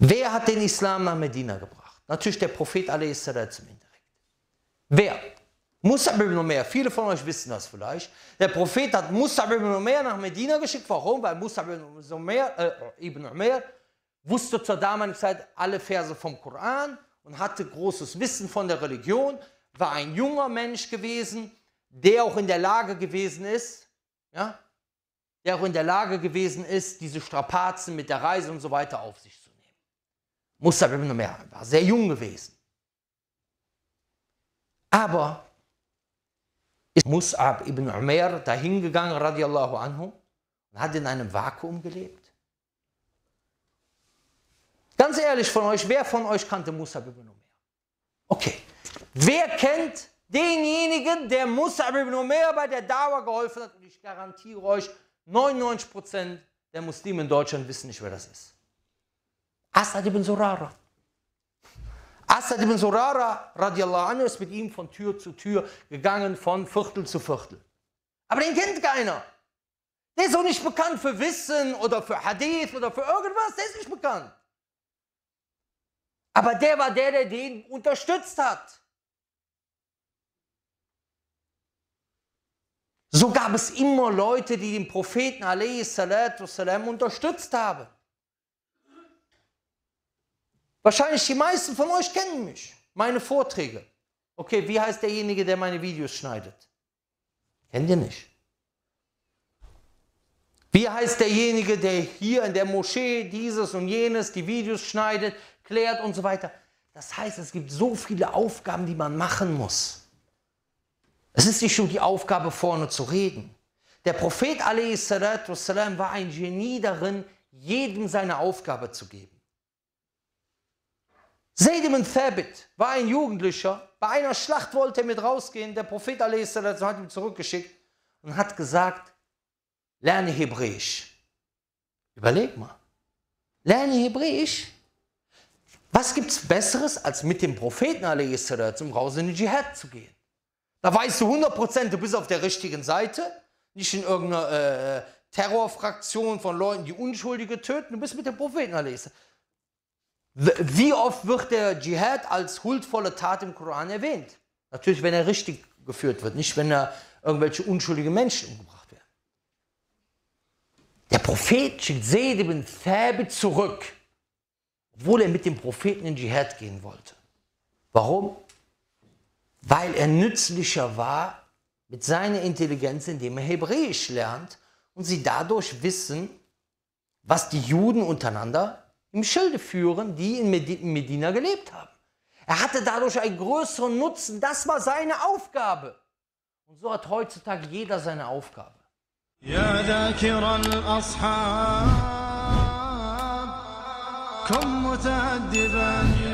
Wer hat den Islam nach Medina gebracht? Natürlich der Prophet a.s. indirekt. Wer? Musab ibn Umayyah. Viele von euch wissen das vielleicht. Der Prophet hat Musab ibn Umayyah nach Medina geschickt. Warum? Weil Musab ibn Umayyah, äh, ibn Umayyah wusste zur damaligen Zeit alle Verse vom Koran und hatte großes Wissen von der Religion, war ein junger Mensch gewesen, der auch in der Lage gewesen ist, ja, der auch in der Lage gewesen ist, diese Strapazen mit der Reise und so weiter auf sich zu Musab ibn Umair war sehr jung gewesen. Aber ist Musab ibn Umair dahingegangen, radiallahu anhu, und hat in einem Vakuum gelebt. Ganz ehrlich von euch, wer von euch kannte Musab ibn Umair? Okay, wer kennt denjenigen, der Musab ibn Umair bei der Dauer geholfen hat? Und ich garantiere euch, 99% der Muslime in Deutschland wissen nicht, wer das ist. Asad ibn Surara. Asad ibn Surara radiallahu anhu ist mit ihm von Tür zu Tür gegangen, von Viertel zu Viertel. Aber den kennt keiner. Der ist auch nicht bekannt für Wissen oder für Hadith oder für irgendwas. Der ist nicht bekannt. Aber der war der, der den unterstützt hat. So gab es immer Leute, die den Propheten a.s. unterstützt haben. Wahrscheinlich die meisten von euch kennen mich, meine Vorträge. Okay, wie heißt derjenige, der meine Videos schneidet? Kennt ihr nicht. Wie heißt derjenige, der hier in der Moschee dieses und jenes, die Videos schneidet, klärt und so weiter? Das heißt, es gibt so viele Aufgaben, die man machen muss. Es ist nicht nur die Aufgabe, vorne zu reden. Der Prophet a.s. war ein Genie darin, jedem seine Aufgabe zu geben. Zaid ibn Thabit war ein Jugendlicher. Bei einer Schlacht wollte er mit rausgehen. Der Prophet a.s. hat ihn zurückgeschickt und hat gesagt, lerne Hebräisch. Überleg mal. Lerne Hebräisch. Was gibt es Besseres, als mit dem Propheten a.s. zum Raus in den Dschihad zu gehen? Da weißt du 100%, du bist auf der richtigen Seite, nicht in irgendeiner äh, äh, Terrorfraktion von Leuten, die Unschuldige töten. Du bist mit dem Propheten a.s. Wie oft wird der Dschihad als huldvolle Tat im Koran erwähnt? Natürlich, wenn er richtig geführt wird, nicht wenn er irgendwelche unschuldigen Menschen umgebracht werden. Der Prophet schickt Seyd ibn Thabit zurück, obwohl er mit dem Propheten in Dschihad gehen wollte. Warum? Weil er nützlicher war mit seiner Intelligenz, indem er Hebräisch lernt und sie dadurch wissen, was die Juden untereinander im Schilde führen, die in Medina gelebt haben. Er hatte dadurch einen größeren Nutzen. Das war seine Aufgabe. Und so hat heutzutage jeder seine Aufgabe. Ja,